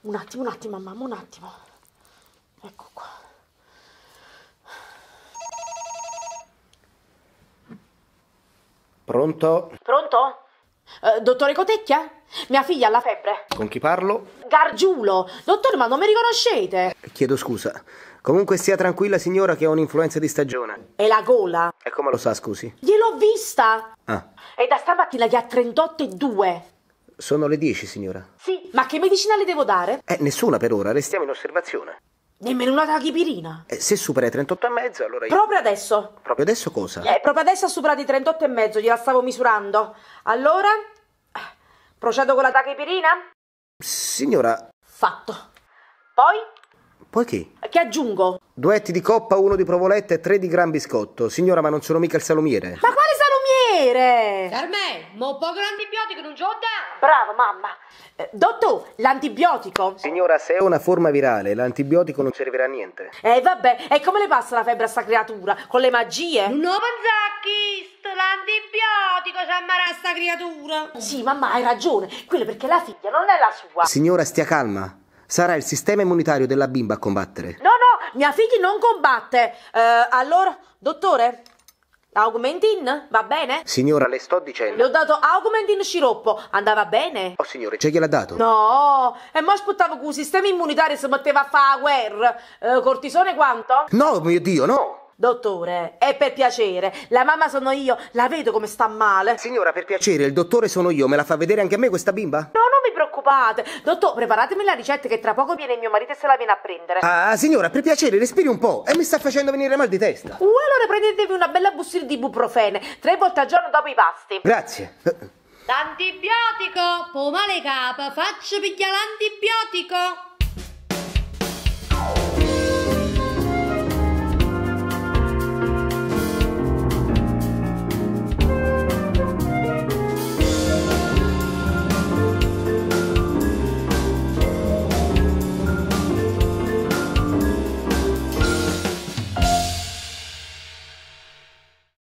Un attimo, un attimo, mamma, un attimo. Ecco qua. Pronto? Pronto? Eh, dottore Cotecchia? Mia figlia ha la febbre. Con chi parlo? Gargiulo! Dottore, ma non mi riconoscete? Chiedo scusa. Comunque stia tranquilla, signora, che ho un'influenza di stagione. E la gola? E come lo sa, scusi? Gliel'ho vista! Ah. È da stamattina che ha 38 e 38,2. Sono le 10, signora. Sì, ma che medicina le devo dare? Eh, nessuna per ora, restiamo in osservazione. Nemmeno una tachipirina. Eh, se supera i 38 e mezzo, allora io... Proprio adesso. Proprio adesso cosa? Eh, proprio adesso ha superato i 38 e mezzo, gliela stavo misurando. Allora, procedo con la tachipirina? Signora... Fatto. Poi? Poi che? Eh, che aggiungo? Duetti di coppa, uno di provoletta e tre di gran biscotto. Signora, ma non sono mica il salumiere. Ma quale salumiere? Per me, ma un po' l'antibiotico non ce l'ho dato! Bravo, mamma! Eh, dottore, l'antibiotico? Signora, se è una forma virale, l'antibiotico non servirà a niente. Eh, vabbè, e come le passa la febbre a sta creatura? Con le magie? No, panzacchi! L'antibiotico ci ammarà sta creatura! Sì, mamma, hai ragione. Quello perché la figlia non è la sua. Signora, stia calma. Sarà il sistema immunitario della bimba a combattere. No, no, mia figlia non combatte. Eh, allora, dottore, Augmentin? Va bene? Signora, le sto dicendo. Le ho dato Augmentin sciroppo. Andava bene? Oh, signore, c'è chi l'ha dato? No, e mo' aspettavo che il sistema immunitario si metteva a fare guerra. Eh, cortisone quanto? No, mio Dio, no. Dottore, è per piacere. La mamma sono io, la vedo come sta male. Signora, per piacere, il dottore sono io. Me la fa vedere anche a me questa bimba? No, preoccupate. Dottor, preparatemi la ricetta che tra poco viene mio marito e se la viene a prendere. Ah, ah, signora, per piacere, respiri un po'. E mi sta facendo venire mal di testa. Uh, allora prendetevi una bella bustina di buprofene, tre volte al giorno dopo i pasti. Grazie. L'antibiotico, pomale capa, faccio pigliare l'antibiotico.